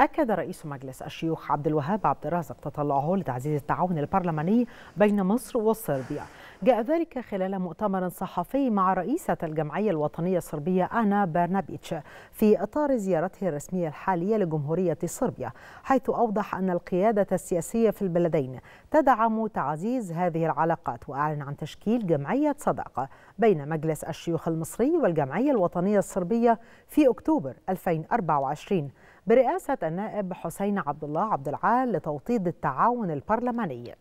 أكد رئيس مجلس الشيوخ عبد الوهاب عبد الرازق تطلعه لتعزيز التعاون البرلماني بين مصر وصربيا جاء ذلك خلال مؤتمر صحفي مع رئيسة الجمعية الوطنية الصربية أنا برنابيتش في إطار زيارته الرسمية الحالية لجمهورية صربيا حيث أوضح أن القيادة السياسية في البلدين تدعم تعزيز هذه العلاقات وأعلن عن تشكيل جمعية صداقة بين مجلس الشيوخ المصري والجمعية الوطنية الصربية في أكتوبر 2024 برئاسة النائب حسين عبد الله عبد العال لتوطيد التعاون البرلماني